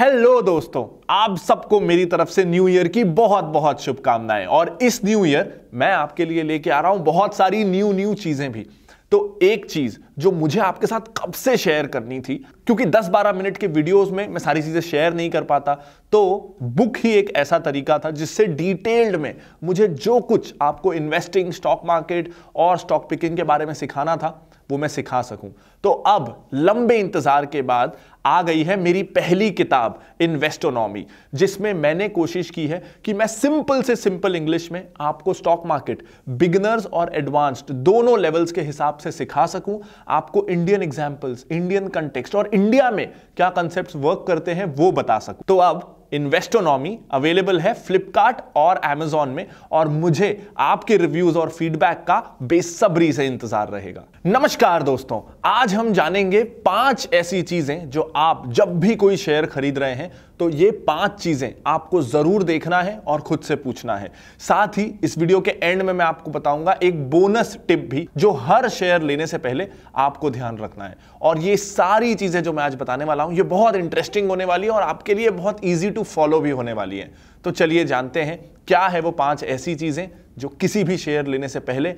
hello दोस्तों आप सबको मेरी तरफ से न्यू ईयर की बहुत बहुत शुभकामनाएं और इस न्यू ईयर मैं आपके लिए लेके आ रहा हूं बहुत सारी न्यू न्यू चीजें भी तो एक चीज जो मुझे आपके साथ कब से शेयर करनी थी क्योंकि 10-12 मिनट के वीडियोस में मैं सारी चीजें शेयर नहीं कर पाता तो बुक ही एक ऐसा तरीका था जिससे डिटेल्ड में मुझे जो कुछ आपको इन्वेस्टिंग स्टॉक मार्केट और स्टॉक पिकिंग के बारे में सिखाना था वो मैं सिखा सकूं तो अब लंबे इंतजार के बाद आ गई है मेरी पहली किताब इन्वेस्टोनॉमी जिसमें मैंने कोशिश की है कि मैं सिंपल से सिंपल इंग्लिश में आपको स्टॉक मार्केट बिगनर्स और एडवांस्ड दोनों लेवल्स के हिसाब से सिखा सकूं आपको इंडियन एग्जाम्पल्स इंडियन कंटेक्स्ट और इंडिया में क्या कंसेप्ट वर्क करते हैं वो बता सकूं तो अब इन्वेस्टोनॉमी अवेलेबल है फ्लिपकार्ट और एमेजॉन में और मुझे आपके रिव्यूज और फीडबैक का बेसब्री से इंतजार रहेगा नमस्कार दोस्तों आज हम जानेंगे पांच ऐसी चीजें जो आप जब भी कोई शेयर खरीद रहे हैं तो ये पांच चीजें आपको जरूर देखना है और खुद से पूछना है साथ ही इस वीडियो के एंड में मैं आपको बताऊंगा एक बोनस टिप भी जो हर शेयर लेने से पहले आपको ध्यान रखना है और ये सारी चीजें जो मैं आज बताने वाला हूं ये बहुत इंटरेस्टिंग होने वाली है और आपके लिए बहुत ईजी टू फॉलो भी होने वाली है तो चलिए जानते हैं क्या है वो पांच ऐसी चीजें जो किसी भी शेयर लेने से पहले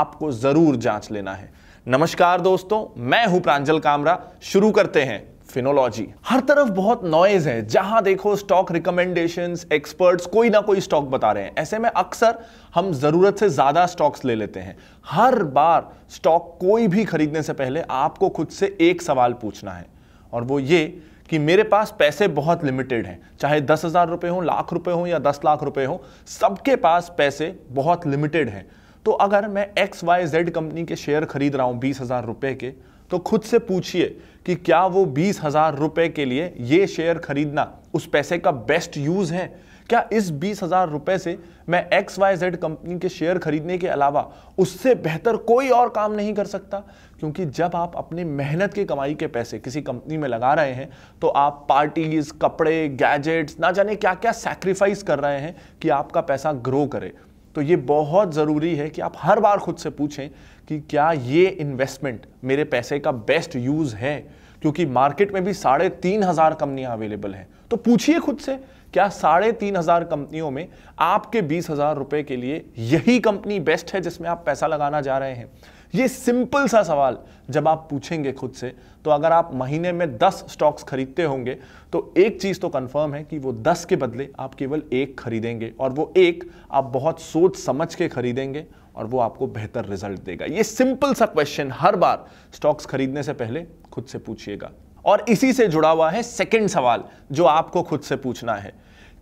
आपको जरूर जांच लेना है नमस्कार दोस्तों मैं हूं प्रांजल कामरा शुरू करते हैं फिनोलॉजी हर तरफ बहुत नॉइज है जहां देखो स्टॉक रिकमेंडेशन एक्सपर्ट्स कोई ना कोई स्टॉक बता रहे हैं ऐसे में अक्सर हम जरूरत से ज्यादा स्टॉक्स ले लेते हैं हर बार स्टॉक कोई भी खरीदने से पहले आपको खुद से एक सवाल पूछना है और वो ये कि मेरे पास पैसे बहुत लिमिटेड हैं चाहे दस हज़ार रुपए हों लाख रुपए हों या दस लाख रुपए हों सबके पास पैसे बहुत लिमिटेड हैं तो अगर मैं एक्स वाई जेड कंपनी के शेयर खरीद रहा हूं बीस हज़ार रुपए के तो खुद से पूछिए कि क्या वो बीस हजार रुपए के लिए ये शेयर खरीदना उस पैसे का बेस्ट यूज़ है क्या इस बीस हजार रुपए से मैं एक्स वाई जेड कंपनी के शेयर खरीदने के अलावा उससे बेहतर कोई और काम नहीं कर सकता क्योंकि जब आप अपनी मेहनत के कमाई के पैसे किसी कंपनी में लगा रहे हैं तो आप पार्टीज कपड़े गैजेट्स ना जाने क्या क्या सेक्रीफाइस कर रहे हैं कि आपका पैसा ग्रो करे तो ये बहुत ज़रूरी है कि आप हर बार खुद से पूछें कि क्या ये इन्वेस्टमेंट मेरे पैसे का बेस्ट यूज़ है क्योंकि मार्केट में भी साढ़े तीन हज़ार कंपनियां अवेलेबल हैं तो पूछिए खुद से क्या साढ़े तीन हज़ार कंपनियों में आपके बीस हज़ार रुपये के लिए यही कंपनी बेस्ट है जिसमें आप पैसा लगाना जा रहे हैं ये सिंपल सा सवाल जब आप पूछेंगे खुद से तो अगर आप महीने में दस स्टॉक्स खरीदते होंगे तो एक चीज़ तो कंफर्म है कि वो दस के बदले आप केवल एक खरीदेंगे और वो एक आप बहुत सोच समझ के खरीदेंगे और वो आपको बेहतर रिजल्ट देगा ये सिंपल सा क्वेश्चन हर बार स्टॉक्स खरीदने से पहले खुद से पूछिएगा और इसी से जुड़ा हुआ है सेकंड सवाल जो आपको खुद से पूछना है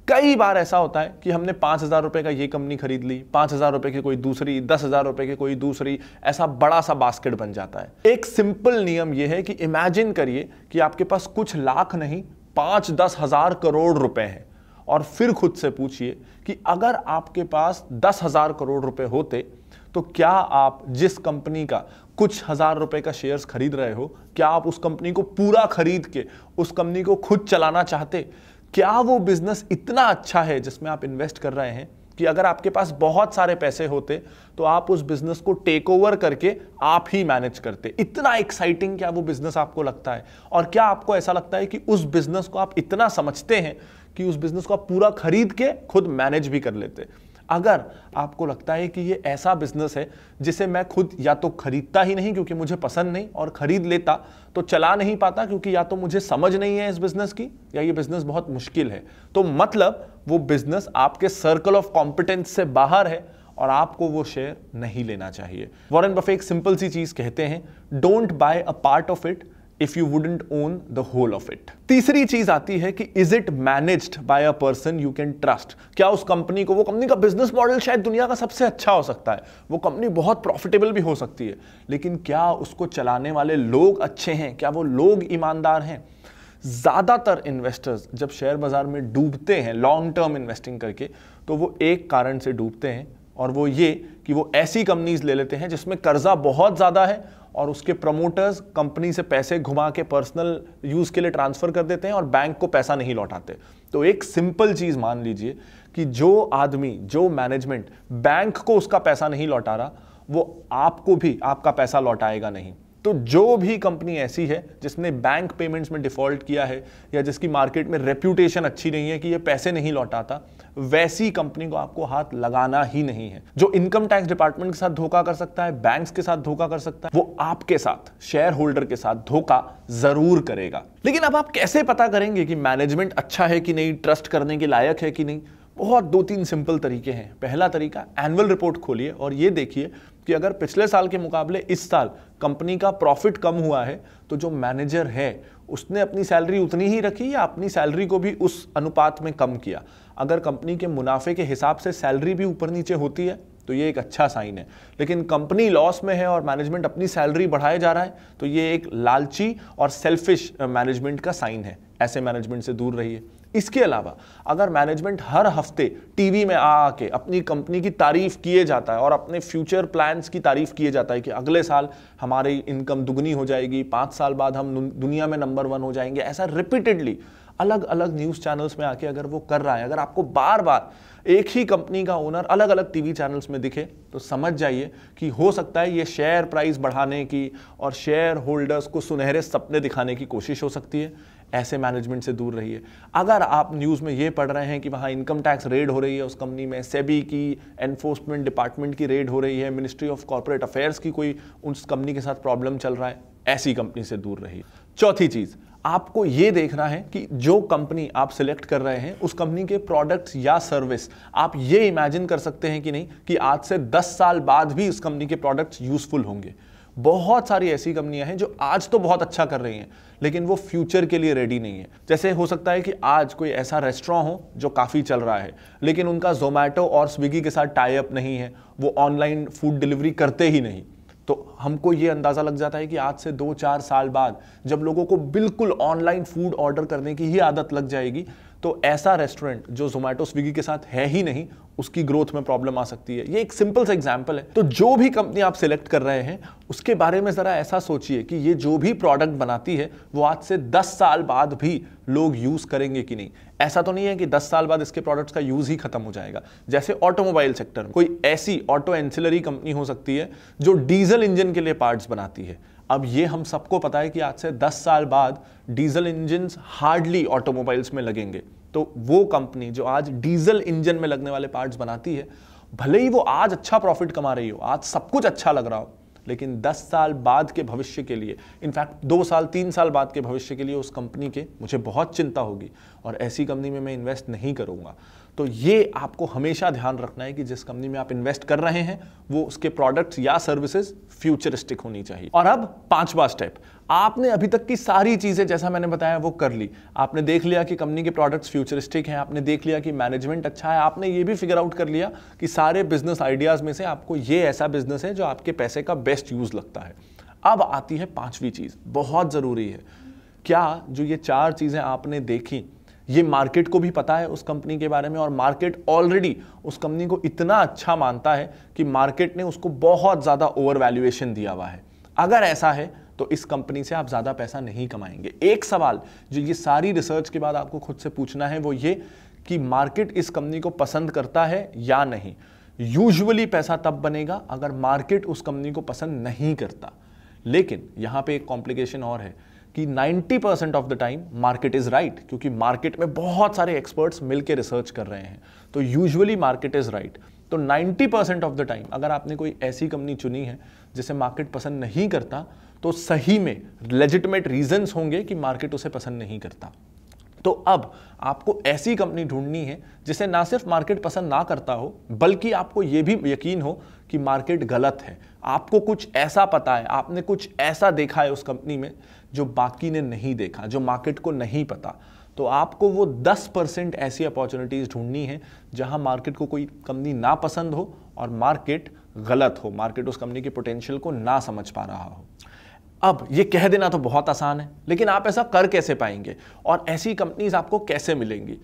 कई बार ऐसा होता है कि हमने पांच हज़ार रुपए का ये कंपनी खरीद ली पांच हज़ार रुपए की कोई दूसरी दस हज़ार रुपए की कोई दूसरी ऐसा बड़ा सा बास्केट बन जाता है एक सिंपल नियम यह है कि इमेजिन करिए कि आपके पास कुछ लाख नहीं पांच दस हज़ार करोड़ रुपए हैं और फिर खुद से पूछिए कि अगर आपके पास दस हज़ार करोड़ रुपए होते तो क्या आप जिस कंपनी का कुछ हज़ार रुपए का शेयर्स खरीद रहे हो क्या आप उस कंपनी को पूरा खरीद के उस कंपनी को खुद चलाना चाहते क्या वो बिजनेस इतना अच्छा है जिसमें आप इन्वेस्ट कर रहे हैं कि अगर आपके पास बहुत सारे पैसे होते तो आप उस बिजनेस को टेक ओवर करके आप ही मैनेज करते इतना एक्साइटिंग क्या वो बिजनेस आपको लगता है और क्या आपको ऐसा लगता है कि उस बिजनेस को आप इतना समझते हैं कि उस बिजनेस को आप पूरा खरीद के खुद मैनेज भी कर लेते अगर आपको लगता है कि ये ऐसा बिजनेस है जिसे मैं खुद या तो खरीदता ही नहीं क्योंकि मुझे पसंद नहीं और खरीद लेता तो चला नहीं पाता क्योंकि या तो मुझे समझ नहीं है इस बिजनेस की या ये बिजनेस बहुत मुश्किल है तो मतलब वो बिजनेस आपके सर्कल ऑफ कॉम्पिटेंस से बाहर है और आपको वो शेयर नहीं लेना चाहिए वॉरेन बफे एक सिंपल सी चीज कहते हैं don't buy a part of it if you wouldn't own the whole of it तीसरी चीज आती है कि is it managed by a person you can trust क्या उस कंपनी को वो कंपनी का बिजनेस मॉडल शायद दुनिया का सबसे अच्छा हो सकता है वो कंपनी बहुत प्रॉफिटेबल भी हो सकती है लेकिन क्या उसको चलाने वाले लोग अच्छे हैं क्या वो लोग ईमानदार हैं ज़्यादातर इन्वेस्टर्स जब शेयर बाज़ार में डूबते हैं लॉन्ग टर्म इन्वेस्टिंग करके तो वो एक कारण से डूबते हैं और वो ये कि वो ऐसी कंपनीज ले लेते हैं जिसमें कर्जा बहुत ज़्यादा है और उसके प्रमोटर्स कंपनी से पैसे घुमा के पर्सनल यूज़ के लिए ट्रांसफ़र कर देते हैं और बैंक को पैसा नहीं लौटाते तो एक सिंपल चीज़ मान लीजिए कि जो आदमी जो मैनेजमेंट बैंक को उसका पैसा नहीं लौटा रहा वो आपको भी आपका पैसा लौटाएगा नहीं तो जो भी कंपनी ऐसी है जिसने बैंक पेमेंट्स में डिफॉल्ट किया है या जिसकी मार्केट में रेप्यूटेशन अच्छी नहीं है कि ये पैसे नहीं लौटाता वैसी कंपनी को आपको हाथ लगाना ही नहीं है जो इनकम टैक्स डिपार्टमेंट के साथ धोखा कर सकता है बैंक के साथ धोखा कर सकता है वो आपके साथ शेयर होल्डर के साथ धोखा जरूर करेगा लेकिन अब आप कैसे पता करेंगे कि मैनेजमेंट अच्छा है कि नहीं ट्रस्ट करने के लायक है कि नहीं बहुत दो तीन सिंपल तरीके हैं पहला तरीका एनुअल रिपोर्ट खोलिए और ये देखिए कि अगर पिछले साल के मुकाबले इस साल कंपनी का प्रॉफिट कम हुआ है तो जो मैनेजर है उसने अपनी सैलरी उतनी ही रखी या अपनी सैलरी को भी उस अनुपात में कम किया अगर कंपनी के मुनाफे के हिसाब से सैलरी भी ऊपर नीचे होती है तो ये एक अच्छा साइन है लेकिन कंपनी लॉस में है और मैनेजमेंट अपनी सैलरी बढ़ाए जा रहा है तो ये एक लालची और सेल्फिश मैनेजमेंट का साइन है ऐसे मैनेजमेंट से दूर रहिए इसके अलावा अगर मैनेजमेंट हर हफ्ते टीवी में आ आके अपनी कंपनी की तारीफ किए जाता है और अपने फ्यूचर प्लान्स की तारीफ किए जाता है कि अगले साल हमारी इनकम दुगनी हो जाएगी पाँच साल बाद हम दुनिया में नंबर वन हो जाएंगे ऐसा रिपीटेडली अलग अलग न्यूज़ चैनल्स में आके अगर वो कर रहा है अगर आपको बार बार एक ही कंपनी का ओनर अलग अलग टीवी चैनल्स में दिखे तो समझ जाइए कि हो सकता है ये शेयर प्राइस बढ़ाने की और शेयर होल्डर्स को सुनहरे सपने दिखाने की कोशिश हो सकती है ऐसे मैनेजमेंट से दूर रहिए अगर आप न्यूज़ में ये पढ़ रहे हैं कि वहाँ इनकम टैक्स रेड हो रही है उस कंपनी में सेबी की एनफोर्समेंट डिपार्टमेंट की रेड हो रही है मिनिस्ट्री ऑफ कॉरपोरेट अफेयर्स की कोई उस कंपनी के साथ प्रॉब्लम चल रहा है ऐसी कंपनी से दूर रहिए चौथी चीज़ आपको ये देखना है कि जो कंपनी आप सिलेक्ट कर रहे हैं उस कंपनी के प्रोडक्ट्स या सर्विस आप ये इमेजिन कर सकते हैं कि नहीं कि आज से 10 साल बाद भी उस कंपनी के प्रोडक्ट्स यूजफुल होंगे बहुत सारी ऐसी कंपनियां हैं जो आज तो बहुत अच्छा कर रही हैं लेकिन वो फ्यूचर के लिए रेडी नहीं है जैसे हो सकता है कि आज कोई ऐसा रेस्टोरेंट हो जो काफ़ी चल रहा है लेकिन उनका जोमेटो और स्विगी के साथ टाइप नहीं है वो ऑनलाइन फूड डिलीवरी करते ही नहीं तो हमको ये अंदाज़ा लग जाता है कि आज से दो चार साल बाद जब लोगों को बिल्कुल ऑनलाइन फूड ऑर्डर करने की ही आदत लग जाएगी तो ऐसा रेस्टोरेंट जो जोमेटो स्विगी के साथ है ही नहीं उसकी ग्रोथ में प्रॉब्लम आ सकती है ये एक सिंपल सा एग्जाम्पल है तो जो भी कंपनी आप सिलेक्ट कर रहे हैं उसके बारे में ज़रा ऐसा सोचिए कि ये जो भी प्रोडक्ट बनाती है वो आज से 10 साल बाद भी लोग यूज़ करेंगे कि नहीं ऐसा तो नहीं है कि 10 साल बाद इसके प्रोडक्ट्स का यूज़ ही खत्म हो जाएगा जैसे ऑटोमोबाइल सेक्टर कोई ऐसी ऑटो एंसिलरी कंपनी हो सकती है जो डीजल इंजन के लिए पार्ट्स बनाती है अब ये हम सबको पता है कि आज से 10 साल बाद डीजल इंजन हार्डली ऑटोमोबाइल्स में लगेंगे तो वो कंपनी जो आज डीजल इंजन में लगने वाले पार्ट्स बनाती है भले ही वो आज अच्छा प्रॉफिट कमा रही हो आज सब कुछ अच्छा लग रहा हो लेकिन 10 साल बाद के भविष्य के लिए इनफैक्ट दो साल तीन साल बाद के भविष्य के लिए उस कंपनी के मुझे बहुत चिंता होगी और ऐसी कंपनी में मैं इन्वेस्ट नहीं करूँगा तो ये आपको हमेशा ध्यान रखना है कि जिस कंपनी में आप इन्वेस्ट कर रहे हैं वो उसके प्रोडक्ट्स या सर्विसेज फ्यूचरिस्टिक होनी चाहिए और अब पांचवा स्टेप आपने अभी तक की सारी चीज़ें जैसा मैंने बताया वो कर ली आपने देख लिया कि कंपनी के प्रोडक्ट्स फ्यूचरिस्टिक हैं आपने देख लिया कि मैनेजमेंट अच्छा है आपने ये भी फिगर आउट कर लिया कि सारे बिजनेस आइडियाज़ में से आपको ये ऐसा बिजनेस है जो आपके पैसे का बेस्ट यूज़ लगता है अब आती है पांचवी चीज़ बहुत ज़रूरी है क्या जो ये चार चीज़ें आपने देखी ये मार्केट को भी पता है उस कंपनी के बारे में और मार्केट ऑलरेडी उस कंपनी को इतना अच्छा मानता है कि मार्केट ने उसको बहुत ज़्यादा ओवर वैल्यूएशन दिया हुआ है अगर ऐसा है तो इस कंपनी से आप ज़्यादा पैसा नहीं कमाएंगे एक सवाल जो ये सारी रिसर्च के बाद आपको खुद से पूछना है वो ये कि मार्केट इस कंपनी को पसंद करता है या नहीं यूजुअली पैसा तब बनेगा अगर मार्केट उस कंपनी को पसंद नहीं करता लेकिन यहाँ पे एक कॉम्प्लिकेशन और है कि 90 percent of the time market is right क्योंकि मार्केट में बहुत सारे एक्सपर्ट्स मिलकर रिसर्च कर रहे हैं तो यूजुअली मार्केट इज़ राइट तो 90 परसेंट ऑफ द टाइम अगर आपने कोई ऐसी कंपनी चुनी है जिसे मार्केट पसंद नहीं करता तो सही में लेजिटमेट रीजंस होंगे कि मार्केट उसे पसंद नहीं करता तो अब आपको ऐसी कंपनी ढूंढनी है जिसे ना सिर्फ मार्केट पसंद ना करता हो बल्कि आपको ये भी यकीन हो कि मार्केट गलत है आपको कुछ ऐसा पता है आपने कुछ ऐसा देखा है उस कंपनी में जो बाकी ने नहीं देखा जो मार्केट को नहीं पता तो आपको वो 10 परसेंट ऐसी अपॉर्चुनिटीज़ ढूंढनी है जहां मार्केट को कोई कंपनी ना पसंद हो और मार्केट गलत हो मार्केट उस कंपनी के पोटेंशियल को ना समझ पा रहा हो अब ये कह देना तो बहुत आसान है लेकिन आप ऐसा कर कैसे पाएंगे और ऐसी कंपनीज आपको कैसे मिलेंगी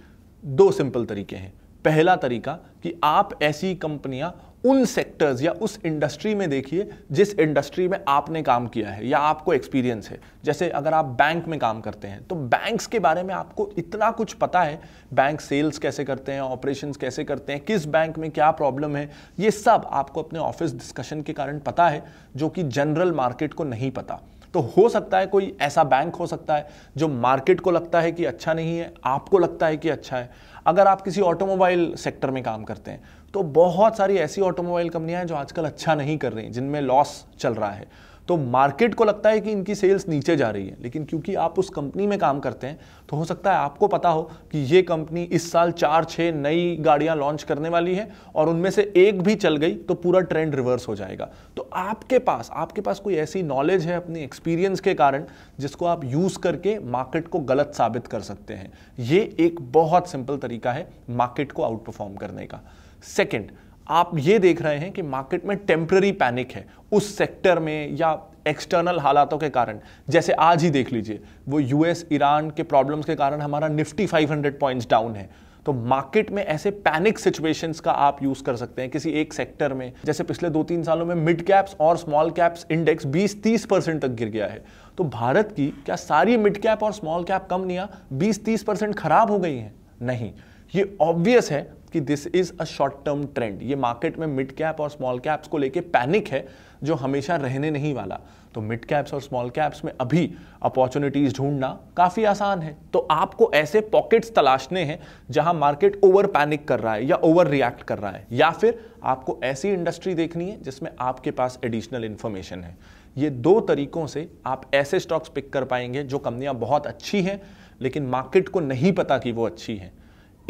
दो सिंपल तरीके हैं पहला तरीका कि आप ऐसी कंपनियां उन सेक्टर्स या उस इंडस्ट्री में देखिए जिस इंडस्ट्री में आपने काम किया है या आपको एक्सपीरियंस है जैसे अगर आप बैंक में काम करते हैं तो बैंक्स के बारे में आपको इतना कुछ पता है बैंक सेल्स कैसे करते हैं ऑपरेशंस कैसे करते हैं किस बैंक में क्या प्रॉब्लम है ये सब आपको अपने ऑफिस डिस्कशन के कारण पता है जो कि जनरल मार्केट को नहीं पता तो हो सकता है कोई ऐसा बैंक हो सकता है जो मार्केट को लगता है कि अच्छा नहीं है आपको लगता है कि अच्छा है अगर आप किसी ऑटोमोबाइल सेक्टर में काम करते हैं तो बहुत सारी ऐसी ऑटोमोबाइल कंपनियां हैं जो आजकल अच्छा नहीं कर रही जिनमें लॉस चल रहा है तो मार्केट को लगता है कि इनकी सेल्स नीचे जा रही है लेकिन क्योंकि आप उस कंपनी में काम करते हैं तो हो सकता है आपको पता हो कि ये कंपनी इस साल चार छः नई गाड़ियां लॉन्च करने वाली है और उनमें से एक भी चल गई तो पूरा ट्रेंड रिवर्स हो जाएगा तो आपके पास आपके पास कोई ऐसी नॉलेज है अपनी एक्सपीरियंस के कारण जिसको आप यूज़ करके मार्केट को गलत साबित कर सकते हैं ये एक बहुत सिंपल तरीका है मार्केट को आउट परफॉर्म करने का सेकेंड आप ये देख रहे हैं कि मार्केट में टेम्प्ररी पैनिक है उस सेक्टर में या एक्सटर्नल हालातों के कारण जैसे आज ही देख लीजिए वो यूएस ईरान के प्रॉब्लम्स के कारण हमारा निफ्टी 500 पॉइंट्स डाउन है तो मार्केट में ऐसे पैनिक सिचुएशंस का आप यूज कर सकते हैं किसी एक सेक्टर में जैसे पिछले दो तीन सालों में मिड कैप्स और स्मॉल कैप्स इंडेक्स 20-30 परसेंट तक गिर गया है तो भारत की क्या सारी मिड कैप और स्मॉल कैप कंपनियां 20-30 परसेंट खराब हो गई हैं नहीं ये ऑब्वियस है कि this is a short term trend ये मार्केट में मिड कैप और स्मॉल कैप्स को लेके पैनिक है जो हमेशा रहने नहीं वाला तो मिड कैप्स और स्मॉल कैप्स में अभी अपॉर्चुनिटीज ढूंढना काफ़ी आसान है तो आपको ऐसे पॉकेट्स तलाशने हैं जहां मार्केट ओवर पैनिक कर रहा है या ओवर रिएक्ट कर रहा है या फिर आपको ऐसी इंडस्ट्री देखनी है जिसमें आपके पास एडिशनल इन्फॉर्मेशन है ये दो तरीकों से आप ऐसे स्टॉक्स पिक कर पाएंगे जो कंपनियां बहुत अच्छी हैं लेकिन मार्केट को नहीं पता कि वो अच्छी हैं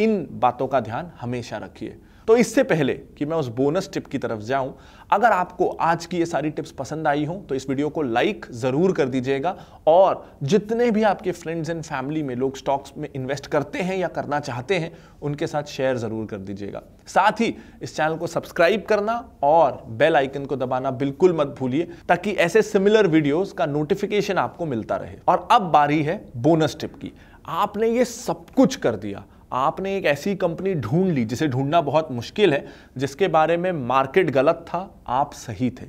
इन बातों का ध्यान हमेशा रखिए तो इससे पहले कि मैं उस बोनस टिप की तरफ जाऊं अगर आपको आज की ये सारी टिप्स पसंद आई हो तो इस वीडियो को लाइक ज़रूर कर दीजिएगा और जितने भी आपके फ्रेंड्स एंड फैमिली में लोग स्टॉक्स में इन्वेस्ट करते हैं या करना चाहते हैं उनके साथ शेयर ज़रूर कर दीजिएगा साथ ही इस चैनल को सब्सक्राइब करना और बेल आइकन को दबाना बिल्कुल मत भूलिए ताकि ऐसे सिमिलर वीडियोज़ का नोटिफिकेशन आपको मिलता रहे और अब बारी है बोनस टिप की आपने ये सब कुछ कर दिया आपने एक ऐसी कंपनी ढूंढ ली जिसे ढूंढना बहुत मुश्किल है जिसके बारे में मार्केट गलत था आप सही थे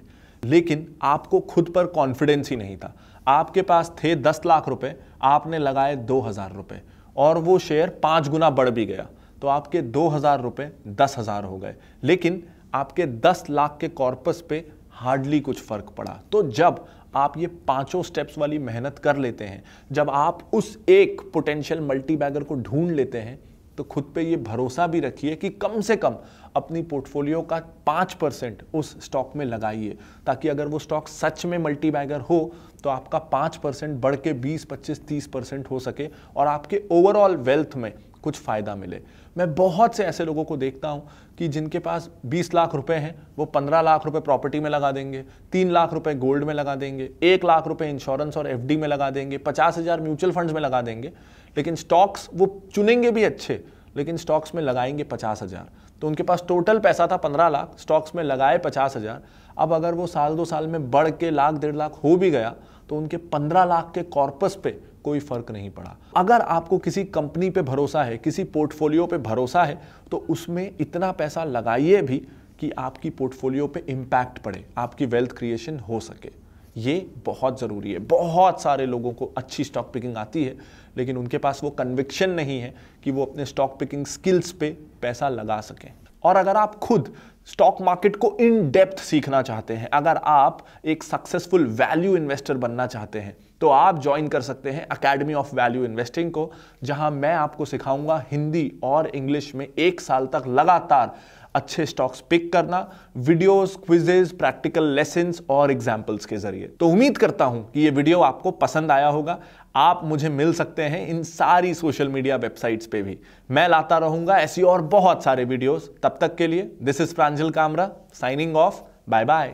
लेकिन आपको खुद पर कॉन्फिडेंस ही नहीं था आपके पास थे दस लाख रुपए आपने लगाए दो हज़ार रुपये और वो शेयर पाँच गुना बढ़ भी गया तो आपके दो हज़ार रुपये दस हज़ार हो गए लेकिन आपके दस लाख के कॉर्पस पे हार्डली कुछ फ़र्क पड़ा तो जब आप ये पांचों स्टेप्स वाली मेहनत कर लेते हैं जब आप उस एक पोटेंशियल मल्टी बैगर को ढूंढ लेते हैं तो खुद पे ये भरोसा भी रखिए कि कम से कम अपनी पोर्टफोलियो का पाँच परसेंट उस स्टॉक में लगाइए ताकि अगर वो स्टॉक सच में मल्टीबैगर हो तो आपका पाँच परसेंट बढ़ के बीस पच्चीस तीस परसेंट हो सके और आपके ओवरऑल वेल्थ में कुछ फ़ायदा मिले मैं बहुत से ऐसे लोगों को देखता हूँ कि जिनके पास 20 लाख रुपए हैं वो 15 लाख रुपए प्रॉपर्टी में लगा देंगे 3 लाख रुपए गोल्ड में लगा देंगे 1 लाख रुपए इंश्योरेंस और एफ में लगा देंगे पचास हज़ार म्यूचुअल फंड्स में लगा देंगे लेकिन स्टॉक्स वो चुनेंगे भी अच्छे लेकिन स्टॉक्स में लगाएंगे पचास हज़ार तो उनके पास टोटल पैसा था पंद्रह लाख स्टॉक्स में लगाए पचास हज़ार अब अगर वो साल दो साल में बढ़ के लाख डेढ़ लाख हो भी गया तो उनके पंद्रह लाख के कॉर्पस पे कोई फर्क नहीं पड़ा अगर आपको किसी कंपनी पे भरोसा है किसी पोर्टफोलियो पे भरोसा है तो उसमें इतना पैसा लगाइए भी कि आपकी पोर्टफोलियो पे इम्पैक्ट पड़े आपकी वेल्थ क्रिएशन हो सके ये बहुत ज़रूरी है बहुत सारे लोगों को अच्छी स्टॉक पिकिंग आती है लेकिन उनके पास वो कन्विक्शन नहीं है कि वो अपने स्टॉक पिकिंग स्किल्स पे पैसा लगा सकें और अगर आप खुद स्टॉक मार्केट को इन डेप्थ सीखना चाहते हैं अगर आप एक सक्सेसफुल वैल्यू इन्वेस्टर बनना चाहते हैं तो आप ज्वाइन कर सकते हैं अकेडमी ऑफ वैल्यू इन्वेस्टिंग को जहां मैं आपको सिखाऊंगा हिंदी और इंग्लिश में एक साल तक लगातार अच्छे स्टॉक्स पिक करना वीडियोस क्विजेज प्रैक्टिकल लेसन्स और एग्जाम्पल्स के जरिए तो उम्मीद करता हूं कि ये वीडियो आपको पसंद आया होगा आप मुझे मिल सकते हैं इन सारी सोशल मीडिया वेबसाइट्स पे भी मैं लाता रहूंगा ऐसी और बहुत सारे वीडियोस तब तक के लिए this is Pranjal Kamra signing off bye bye